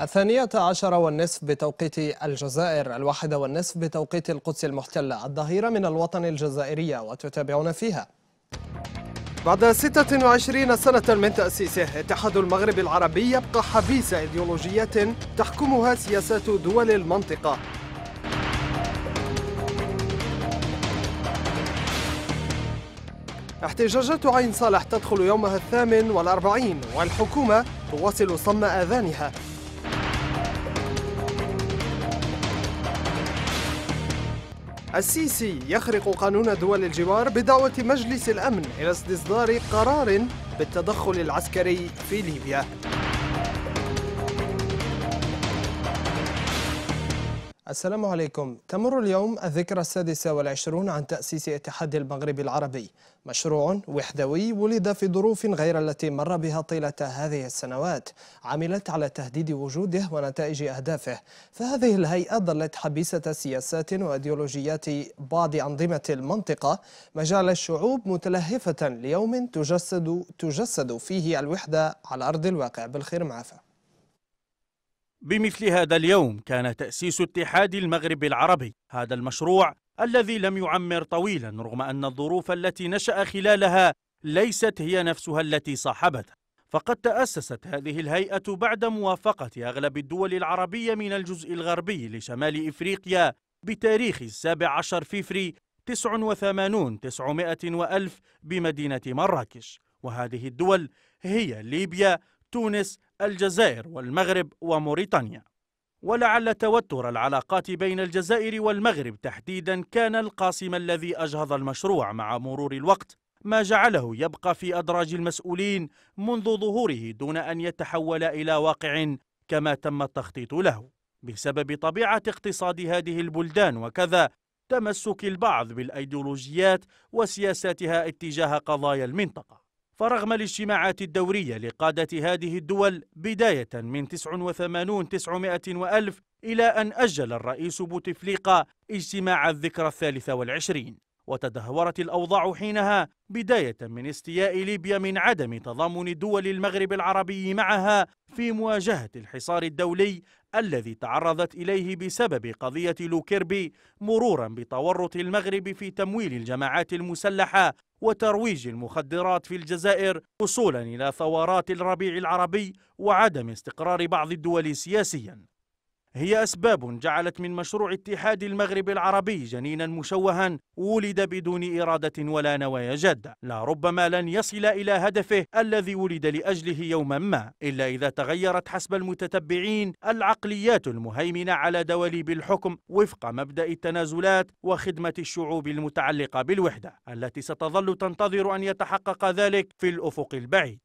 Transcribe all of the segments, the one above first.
الثانية عشر والنصف بتوقيت الجزائر الواحدة والنصف بتوقيت القدس المحتلة الظهيرة من الوطن الجزائرية وتتابعون فيها بعد 26 سنة من تأسيسه اتحاد المغرب العربي يبقى حبيس ايديولوجيات تحكمها سياسات دول المنطقة احتجاجات عين صالح تدخل يومها الثامن والأربعين والحكومة تواصل صم آذانها السيسي يخرق قانون دول الجوار بدعوة مجلس الأمن إلى استصدار قرار بالتدخل العسكري في ليبيا السلام عليكم تمر اليوم الذكرى السادسة والعشرون عن تأسيس اتحاد المغرب العربي مشروع وحدوي ولد في ظروف غير التي مر بها طيلة هذه السنوات عملت على تهديد وجوده ونتائج أهدافه فهذه الهيئة ظلت حبيسة سياسات وأيديولوجيات بعض أنظمة المنطقة مجال الشعوب متلهفة ليوم تجسد, تجسد فيه الوحدة على أرض الواقع بالخير معافى بمثل هذا اليوم كان تأسيس اتحاد المغرب العربي هذا المشروع الذي لم يعمر طويلا رغم أن الظروف التي نشأ خلالها ليست هي نفسها التي صاحبته فقد تأسست هذه الهيئة بعد موافقة أغلب الدول العربية من الجزء الغربي لشمال إفريقيا بتاريخ السابع عشر فيفري 89 900 وألف بمدينة مراكش وهذه الدول هي ليبيا، تونس، الجزائر والمغرب وموريتانيا ولعل توتر العلاقات بين الجزائر والمغرب تحديدا كان القاسم الذي أجهض المشروع مع مرور الوقت ما جعله يبقى في أدراج المسؤولين منذ ظهوره دون أن يتحول إلى واقع كما تم التخطيط له بسبب طبيعة اقتصاد هذه البلدان وكذا تمسك البعض بالأيديولوجيات وسياساتها اتجاه قضايا المنطقة فرغم الاجتماعات الدورية لقادة هذه الدول بداية من 89 900 وألف إلى أن أجل الرئيس بوتفليقة اجتماع الذكرى الثالثة والعشرين وتدهورت الأوضاع حينها بداية من استياء ليبيا من عدم تضامن دول المغرب العربي معها في مواجهة الحصار الدولي الذي تعرضت إليه بسبب قضية لوكيربي مرورا بتورط المغرب في تمويل الجماعات المسلحة وترويج المخدرات في الجزائر وصولا إلى ثورات الربيع العربي وعدم استقرار بعض الدول سياسيا هي أسباب جعلت من مشروع اتحاد المغرب العربي جنينا مشوها ولد بدون إرادة ولا نوايا جادة لربما لن يصل إلى هدفه الذي ولد لأجله يوما ما إلا إذا تغيرت حسب المتتبعين العقليات المهيمنة على دواليب الحكم وفق مبدأ التنازلات وخدمة الشعوب المتعلقة بالوحدة التي ستظل تنتظر أن يتحقق ذلك في الأفق البعيد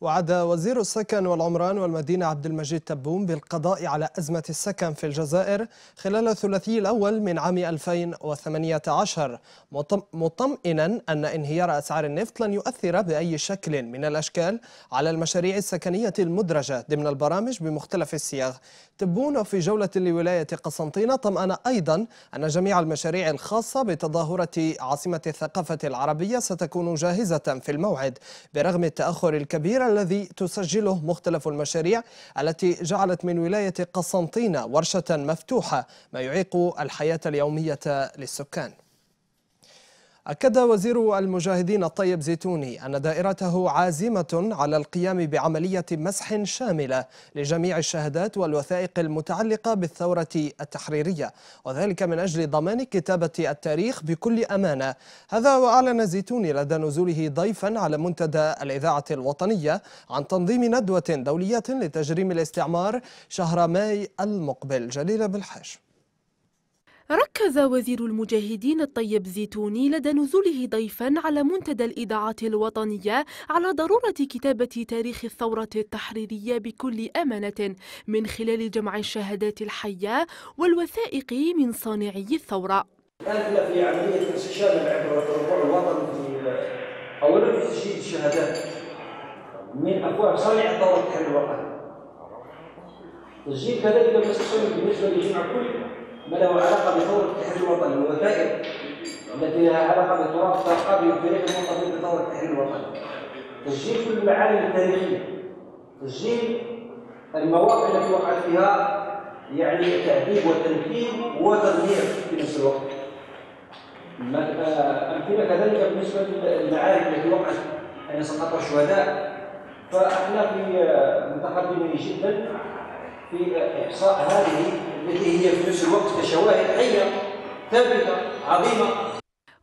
وعد وزير السكن والعمران والمدينة عبد المجيد تبون بالقضاء على أزمة السكن في الجزائر خلال الثلاثي الأول من عام 2018 مطمئنا أن انهيار أسعار النفط لن يؤثر بأي شكل من الأشكال على المشاريع السكنية المدرجة ضمن البرامج بمختلف الصيغ تبون في جولة لولاية قسنطينة طمأن أيضا أن جميع المشاريع الخاصة بتظاهرة عاصمة الثقافة العربية ستكون جاهزة في الموعد برغم التأخر الكبير الذي تسجله مختلف المشاريع التي جعلت من ولاية قسنطينة ورشة مفتوحة ما يعيق الحياة اليومية للسكان أكد وزير المجاهدين الطيب زيتوني أن دائرته عازمة على القيام بعملية مسح شاملة لجميع الشهادات والوثائق المتعلقة بالثورة التحريرية وذلك من أجل ضمان كتابة التاريخ بكل أمانة هذا وأعلن زيتوني لدى نزوله ضيفا على منتدى الإذاعة الوطنية عن تنظيم ندوة دولية لتجريم الاستعمار شهر ماي المقبل جليل بالحاج ركز وزير المجاهدين الطيب زيتوني لدى نزوله ضيفا على منتدى الإذاعات الوطنية على ضرورة كتابة تاريخ الثورة التحريرية بكل أمانة من خلال جمع الشهادات الحية والوثائق من صانعي الثورة أنا في عملية استشهاد العبر والربع الوطني آه، أولا في تسجيل الشهادات من أفواه صانع الثورة التحرير الوطني تسجيل كذلك المسؤول بالنسبة لجمع كل ما له علاقه بثوره التحرير الوطني، الوثائق التي لها علاقه بالتراث الثقافي والتاريخ المرتبط بثوره التحرير الوطني تسجيل كل المعالم التاريخيه تسجيل المواقع التي وقعت فيها يعني تهذيب وتنكيل وتغيير في نفس الوقت أمثلة كذلك بالنسبة للمعارك التي وقعت أن سقط الشهداء فاحنا في متقدمين جدا في إحصاء هذه التي هي في نفس الوقت كشواهد حية ثابتة عظيمة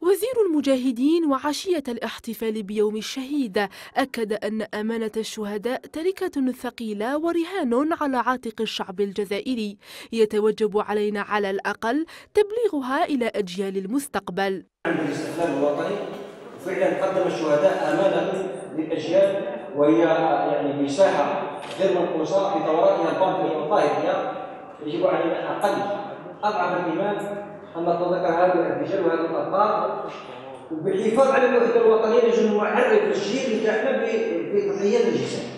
وزير المجاهدين وعشية الاحتفال بيوم الشهيد أكد أن أمانة الشهداء تركة ثقيلة ورهان على عاتق الشعب الجزائري يتوجب علينا على الأقل تبليغها إلى أجيال المستقبل الاستقلال الوطني فعلا قدم الشهداء أمانة للأجيال وهي يعني مساحة غير منقوصة في دوراتنا الباطنة والظاهرية يجب على اقل اضعف الايمان ان نتذكر هذه الرجال وهذه الاطفال وبالحفاظ على الوحده الوطنيه يجب نجم نعرف الجيل تاعنا بتضحيات الجسد.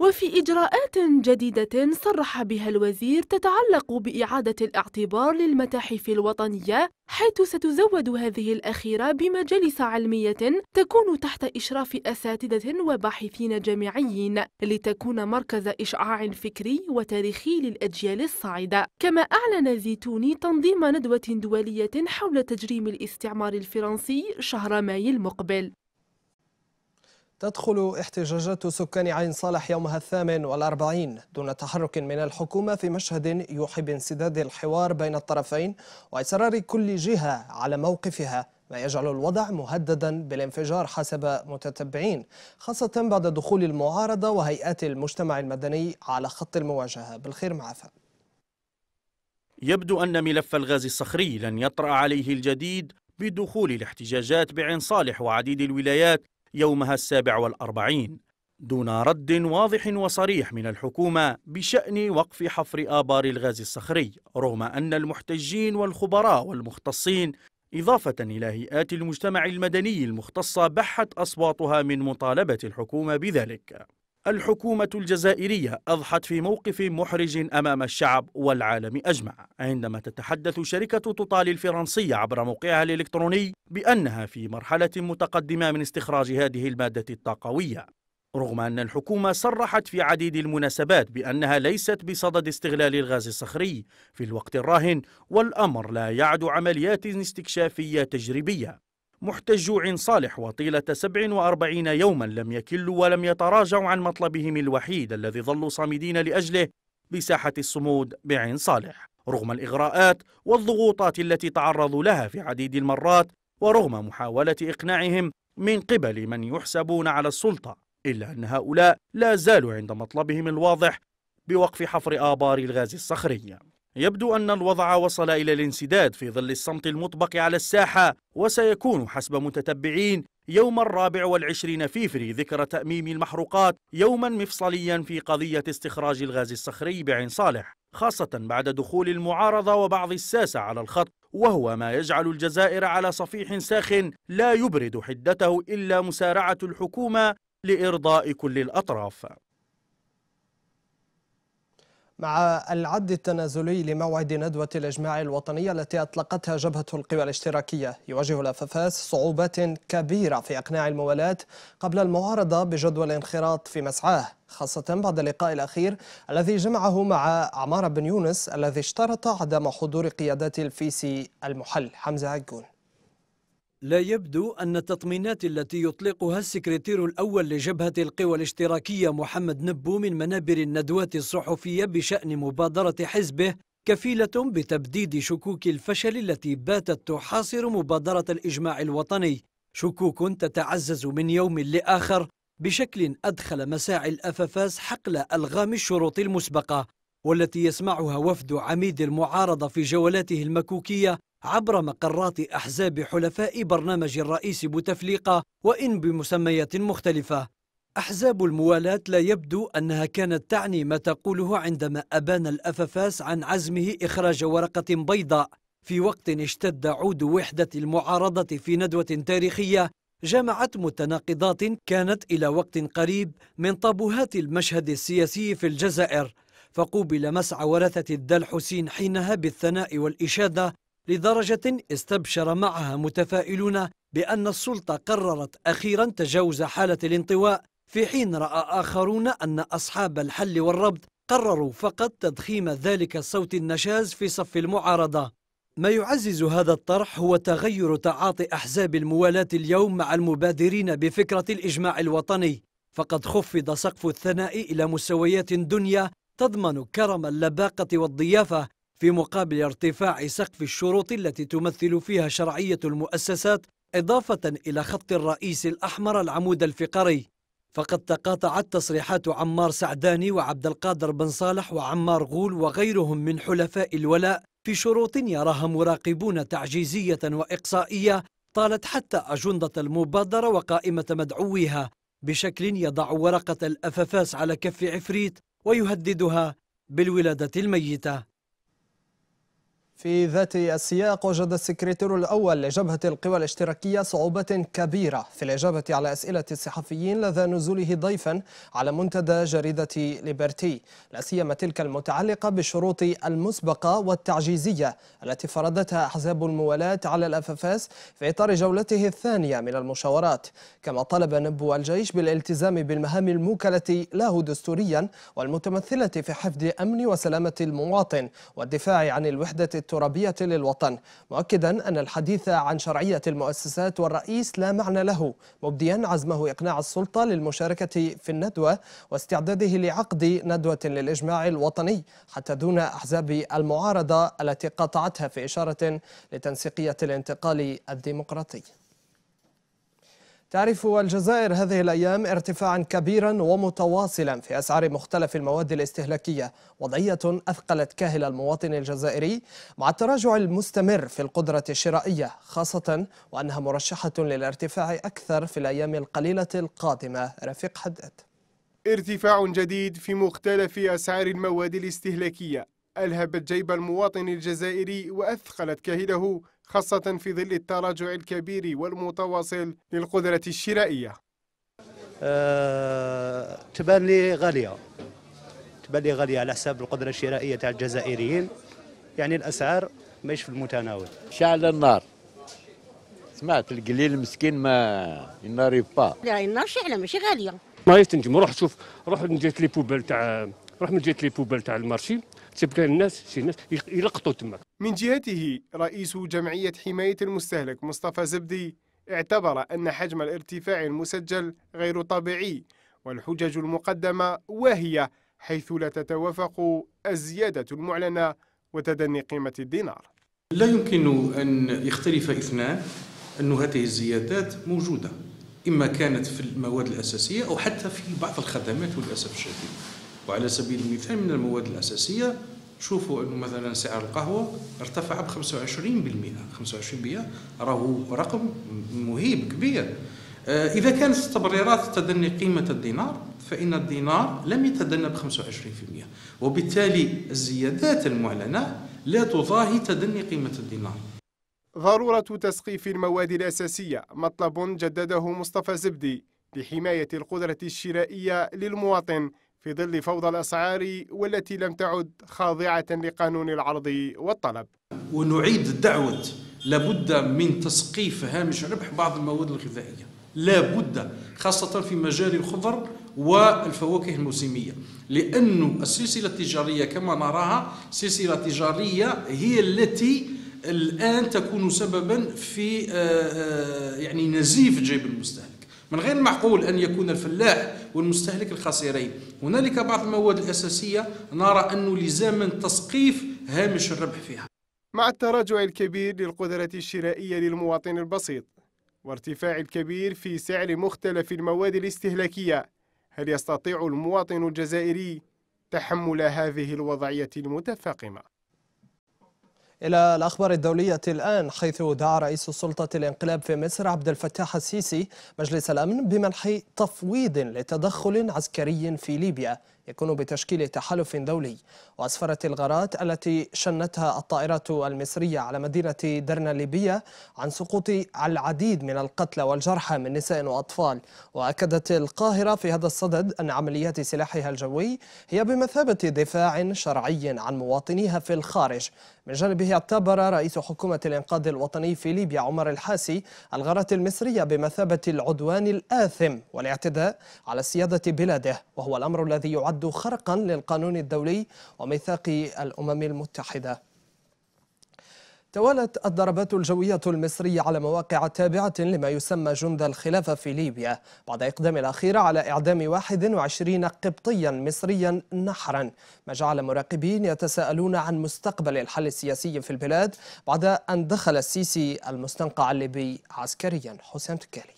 وفي إجراءات جديدة صرح بها الوزير تتعلق بإعادة الاعتبار للمتاحف الوطنية حيث ستزود هذه الأخيرة بمجالس علمية تكون تحت إشراف أساتذة وباحثين جامعيين لتكون مركز إشعاع فكري وتاريخي للأجيال الصاعدة كما أعلن زيتوني تنظيم ندوة دولية حول تجريم الاستعمار الفرنسي شهر ماي المقبل تدخل احتجاجات سكان عين صالح يومها الثامن والأربعين دون تحرك من الحكومة في مشهد يوحي بانسداد الحوار بين الطرفين وإصرار كل جهة على موقفها ما يجعل الوضع مهددا بالانفجار حسب متتبعين خاصة بعد دخول المعارضة وهيئات المجتمع المدني على خط المواجهة بالخير معافى يبدو أن ملف الغاز الصخري لن يطرأ عليه الجديد بدخول الاحتجاجات بعين صالح وعديد الولايات يومها السابع والأربعين دون رد واضح وصريح من الحكومة بشأن وقف حفر آبار الغاز الصخري رغم أن المحتجين والخبراء والمختصين إضافة إلى هيئات المجتمع المدني المختصة بحت أصواتها من مطالبة الحكومة بذلك الحكومة الجزائرية أضحت في موقف محرج أمام الشعب والعالم أجمع عندما تتحدث شركة توتال الفرنسية عبر موقعها الإلكتروني بأنها في مرحلة متقدمة من استخراج هذه المادة الطاقوية رغم أن الحكومة صرحت في عديد المناسبات بأنها ليست بصدد استغلال الغاز الصخري في الوقت الراهن والأمر لا يعد عمليات استكشافية تجريبية محتى الجوع صالح وطيلة 47 يوما لم يكلوا ولم يتراجعوا عن مطلبهم الوحيد الذي ظلوا صامدين لأجله بساحة الصمود بعين صالح رغم الإغراءات والضغوطات التي تعرضوا لها في عديد المرات ورغم محاولة إقناعهم من قبل من يحسبون على السلطة إلا أن هؤلاء لا زالوا عند مطلبهم الواضح بوقف حفر آبار الغاز الصخري يبدو أن الوضع وصل إلى الانسداد في ظل الصمت المطبق على الساحة وسيكون حسب متتبعين يوم الرابع والعشرين فيفري ذكرى تأميم المحروقات يوما مفصليا في قضية استخراج الغاز الصخري بعين صالح خاصة بعد دخول المعارضة وبعض الساسة على الخط وهو ما يجعل الجزائر على صفيح ساخن لا يبرد حدته إلا مسارعة الحكومة لإرضاء كل الأطراف مع العد التنازلي لموعد ندوة الإجماع الوطنية التي أطلقتها جبهة القوى الاشتراكية يواجه الأفافاس صعوبات كبيرة في إقناع الموالاة قبل المعارضة بجدوى الانخراط في مسعاه خاصة بعد اللقاء الأخير الذي جمعه مع عمارة بن يونس الذي اشترط عدم حضور قيادات الفيسي المحل حمزة عجون لا يبدو أن التطمينات التي يطلقها السكرتير الأول لجبهة القوى الاشتراكية محمد نبو من منابر الندوات الصحفية بشأن مبادرة حزبه كفيلة بتبديد شكوك الفشل التي باتت تحاصر مبادرة الإجماع الوطني شكوك تتعزز من يوم لآخر بشكل أدخل مساعي الأفافاس حقل ألغام الشروط المسبقة والتي يسمعها وفد عميد المعارضة في جولاته المكوكية عبر مقرات أحزاب حلفاء برنامج الرئيس بوتفليقة وإن بمسميات مختلفة أحزاب الموالاة لا يبدو أنها كانت تعني ما تقوله عندما أبان الأففاس عن عزمه إخراج ورقة بيضاء في وقت اشتد عود وحدة المعارضة في ندوة تاريخية جمعت متناقضات كانت إلى وقت قريب من طابوهات المشهد السياسي في الجزائر فقوبل مسعى ورثة الدال حسين حينها بالثناء والإشادة لدرجة استبشر معها متفائلون بأن السلطة قررت أخيرا تجاوز حالة الانطواء في حين رأى آخرون أن أصحاب الحل والربط قرروا فقط تضخيم ذلك الصوت النشاز في صف المعارضة ما يعزز هذا الطرح هو تغير تعاطي أحزاب الموالاة اليوم مع المبادرين بفكرة الإجماع الوطني فقد خفض سقف الثناء إلى مستويات دنيا تضمن كرم اللباقة والضيافة في مقابل ارتفاع سقف الشروط التي تمثل فيها شرعية المؤسسات إضافة إلى خط الرئيس الأحمر العمود الفقري فقد تقاطعت تصريحات عمار سعداني وعبد القادر بن صالح وعمار غول وغيرهم من حلفاء الولاء في شروط يراها مراقبون تعجيزية وإقصائية طالت حتى أجندة المبادرة وقائمة مدعويها بشكل يضع ورقة الأففاس على كف عفريت ويهددها بالولادة الميتة في ذات السياق وجد السكرتير الأول لجبهة القوى الاشتراكية صعوبة كبيرة في الإجابة على أسئلة الصحفيين لدى نزوله ضيفا على منتدى جريدة ليبرتي لا سيما تلك المتعلقة بالشروط المسبقة والتعجيزية التي فرضتها أحزاب الموالاة على الأفافاس في إطار جولته الثانية من المشاورات كما طلب نبو الجيش بالالتزام بالمهام الموكلة له دستوريا والمتمثلة في حفظ أمن وسلامة المواطن والدفاع عن الوحدة الترابية للوطن مؤكدا أن الحديث عن شرعية المؤسسات والرئيس لا معنى له مبديا عزمه إقناع السلطة للمشاركة في الندوة واستعداده لعقد ندوة للإجماع الوطني حتى دون أحزاب المعارضة التي قاطعتها في إشارة لتنسيقية الانتقال الديمقراطي تعرف الجزائر هذه الأيام ارتفاعا كبيرا ومتواصلا في أسعار مختلف المواد الاستهلاكية وضعية أثقلت كاهل المواطن الجزائري مع التراجع المستمر في القدرة الشرائية خاصة وأنها مرشحة للارتفاع أكثر في الأيام القليلة القادمة رفيق حداد ارتفاع جديد في مختلف أسعار المواد الاستهلاكية ألهبت جيب المواطن الجزائري وأثقلت كاهله خاصة في ظل التراجع الكبير والمتواصل للقدرة الشرائية أه... تبان لي غالية تبان لي غالية على حساب القدرة الشرائية تاع الجزائريين يعني الأسعار ماهيش في المتناول شعل النار سمعت القليل المسكين ما يناري با لا النار شعلة ماشي غالية ما يستنجم روح شوف روح من جهة لي بوبال تاع روح من جهة لي بوبال تاع المارشي تبقى الناس شي ناس يلقطوا تماك من جهته رئيس جمعية حماية المستهلك مصطفى زبدي اعتبر أن حجم الارتفاع المسجل غير طبيعي والحجج المقدمة واهية حيث لا تتوافق الزيادة المعلنة وتدني قيمة الدينار لا يمكن أن يختلف اثنان أن هذه الزيادات موجودة إما كانت في المواد الأساسية أو حتى في بعض الخدمات والأسف الشديد وعلى سبيل المثال من المواد الأساسية شوفوا انه مثلا سعر القهوه ارتفع ب 25% 25% راهو رقم مهيب كبير آه، اذا كانت التبريرات تدني قيمه الدينار فان الدينار لم يتدنى ب 25% وبالتالي الزيادات المعلنه لا تضاهي تدني قيمه الدينار ضروره تسقيف المواد الاساسيه مطلب جدده مصطفى زبدي لحمايه القدره الشرائيه للمواطن في ظل فوضى الأسعار والتي لم تعد خاضعة لقانون العرض والطلب ونعيد الدعوة لابد من تسقيف هامش ربح بعض المواد الغذائية لابد خاصة في مجال الخضر والفواكه الموسمية لأن السلسلة التجارية كما نراها سلسلة تجارية هي التي الآن تكون سببا في آه، آه، يعني نزيف جيب المستهلك من غير المعقول أن يكون الفلاح والمستهلك الخسيرين هنالك بعض المواد الأساسية نرى أنه لزاما تسقيف هامش الربح فيها مع التراجع الكبير للقدرة الشرائية للمواطن البسيط وارتفاع الكبير في سعر مختلف المواد الاستهلاكية هل يستطيع المواطن الجزائري تحمل هذه الوضعية المتفاقمة؟ إلى الأخبار الدولية الآن حيث دعا رئيس سلطة الانقلاب في مصر عبد الفتاح السيسي مجلس الأمن بمنح تفويض لتدخل عسكري في ليبيا يكون بتشكيل تحالف دولي وأسفرت الغارات التي شنتها الطائرات المصرية على مدينة درنا الليبية عن سقوط العديد من القتلى والجرحى من نساء وأطفال وأكدت القاهرة في هذا الصدد أن عمليات سلاحها الجوي هي بمثابة دفاع شرعي عن مواطنيها في الخارج من جانبه اعتبر رئيس حكومة الإنقاذ الوطني في ليبيا عمر الحاسي الغارات المصرية بمثابة العدوان الآثم والاعتداء على سيادة بلاده وهو الأمر الذي يعد تعد خرقا للقانون الدولي وميثاق الأمم المتحدة توالت الضربات الجوية المصرية على مواقع تابعة لما يسمى جند الخلافة في ليبيا بعد إقدام الأخير على إعدام 21 قبطيا مصريا نحرا ما جعل مراقبين يتساءلون عن مستقبل الحل السياسي في البلاد بعد أن دخل السيسي المستنقع الليبي عسكريا حسام تكالي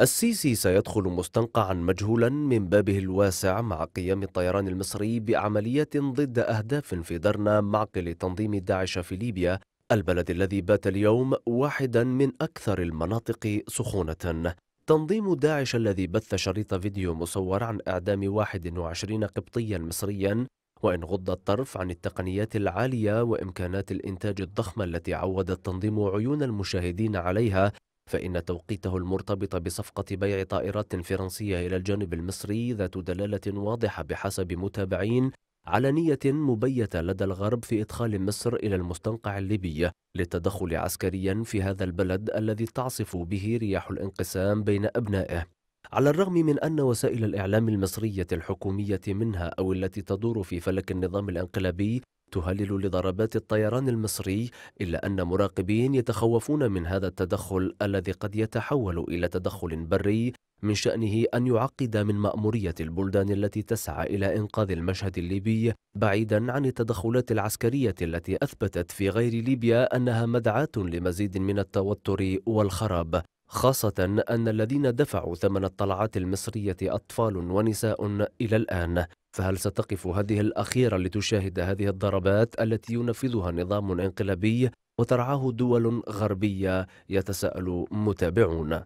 السيسي سيدخل مستنقعا مجهولا من بابه الواسع مع قيام الطيران المصري بعمليات ضد أهداف في درنا معقل تنظيم داعش في ليبيا البلد الذي بات اليوم واحدا من أكثر المناطق سخونة تنظيم داعش الذي بث شريط فيديو مصور عن إعدام 21 قبطيا مصريا وإن غض الطرف عن التقنيات العالية وإمكانات الإنتاج الضخمة التي عود التنظيم عيون المشاهدين عليها فإن توقيته المرتبط بصفقة بيع طائرات فرنسية إلى الجانب المصري ذات دلالة واضحة بحسب متابعين على نية مبيتة لدى الغرب في إدخال مصر إلى المستنقع الليبي للتدخل عسكريا في هذا البلد الذي تعصف به رياح الانقسام بين أبنائه على الرغم من أن وسائل الإعلام المصرية الحكومية منها أو التي تدور في فلك النظام الانقلابي تهلل لضربات الطيران المصري إلا أن مراقبين يتخوفون من هذا التدخل الذي قد يتحول إلى تدخل بري من شأنه أن يعقد من مأمورية البلدان التي تسعى إلى إنقاذ المشهد الليبي بعيدا عن التدخلات العسكرية التي أثبتت في غير ليبيا أنها مدعاة لمزيد من التوتر والخراب خاصة أن الذين دفعوا ثمن الطلعات المصرية أطفال ونساء إلى الآن فهل ستقف هذه الأخيرة لتشاهد هذه الضربات التي ينفذها نظام انقلابي وترعاه دول غربية يتساءل متابعون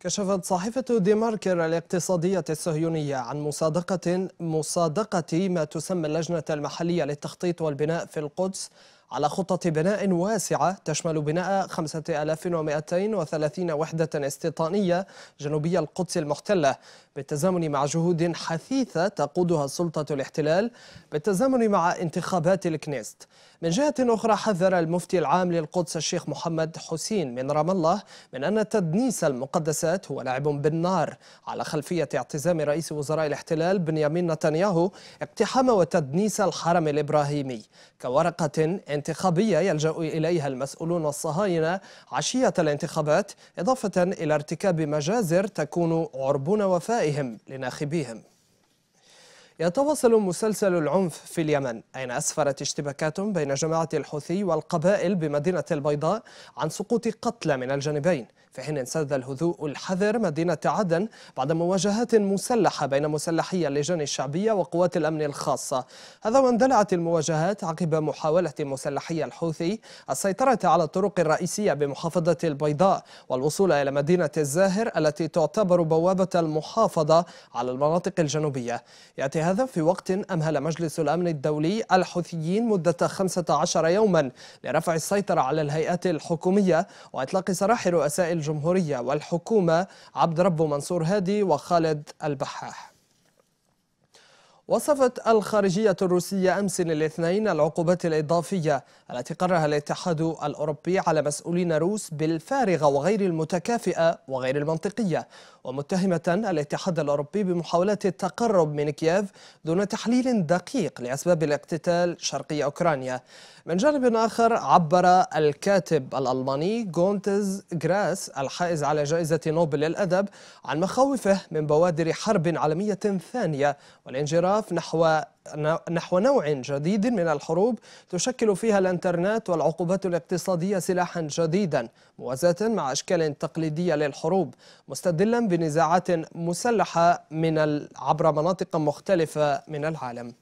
كشفت صحيفة ديماركر الاقتصادية الصهيونية عن مصادقة مصادقة ما تسمى اللجنة المحلية للتخطيط والبناء في القدس على خطة بناء واسعة تشمل بناء 5230 وحدة استيطانية جنوبية القدس المحتلة بالتزامن مع جهود حثيثة تقودها سلطة الاحتلال بالتزامن مع انتخابات الكنيست من جهة أخرى حذر المفتي العام للقدس الشيخ محمد حسين من رام الله من أن تدنيس المقدسات هو لعب بالنار على خلفية اعتزام رئيس وزراء الاحتلال بنيامين نتنياهو اقتحام وتدنيس الحرم الإبراهيمي كورقة انتخابية يلجأ إليها المسؤولون الصهاينة عشية الانتخابات إضافة إلى ارتكاب مجازر تكون عربون وفائهم لناخبيهم يتواصل مسلسل العنف في اليمن أين أسفرت اشتباكات بين جماعة الحوثي والقبائل بمدينة البيضاء عن سقوط قتلى من الجانبين في حين انسد الهدوء الحذر مدينة عدن بعد مواجهات مسلحة بين مسلحي اللجان الشعبية وقوات الأمن الخاصة هذا واندلعت المواجهات عقب محاولة مسلحي الحوثي السيطرة على الطرق الرئيسية بمحافظة البيضاء والوصول إلى مدينة الزاهر التي تعتبر بوابة المحافظة على المناطق الجنوبية يأتي هذا في وقت أمهل مجلس الأمن الدولي الحوثيين مدة 15 يوما لرفع السيطرة على الهيئات الحكومية وإطلاق سراح رؤساء الجمهورية والحكومة عبد ربه منصور هادي وخالد البحاح وصفت الخارجية الروسية أمس الاثنين العقوبات الإضافية التي قررها الاتحاد الأوروبي على مسؤولين روس بالفارغة وغير المتكافئة وغير المنطقية ومتهمة الاتحاد الأوروبي بمحاولة التقرب من كييف دون تحليل دقيق لأسباب الاقتتال شرقي أوكرانيا من جانب آخر عبر الكاتب الألماني جونتز جراس الحائز على جائزة نوبل للأدب عن مخاوفه من بوادر حرب عالمية ثانية والانجراف نحو نحو نوع جديد من الحروب تشكل فيها الانترنت والعقوبات الاقتصادية سلاحا جديدا موازاة مع أشكال تقليدية للحروب مستدلا بنزاعات مسلحة من عبر مناطق مختلفة من العالم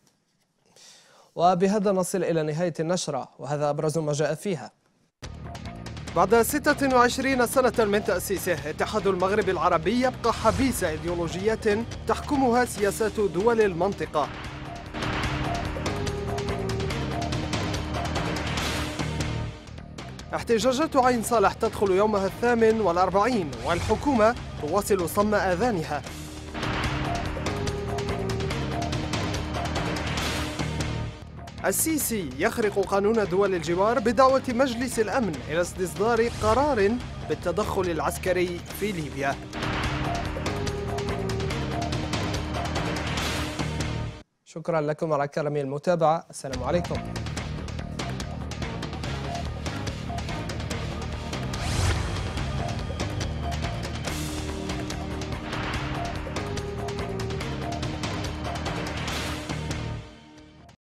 وبهذا نصل إلى نهاية النشرة وهذا أبرز ما جاء فيها بعد 26 سنة من تأسيسه اتحاد المغرب العربي يبقى حبيس إيديولوجيات تحكمها سياسات دول المنطقة احتجاجات عين صالح تدخل يومها الثامن والأربعين والحكومة تواصل صم آذانها السيسي يخرق قانون دول الجوار بدعوة مجلس الأمن إلى استصدار قرار بالتدخل العسكري في ليبيا شكرا لكم على كرم المتابعة السلام عليكم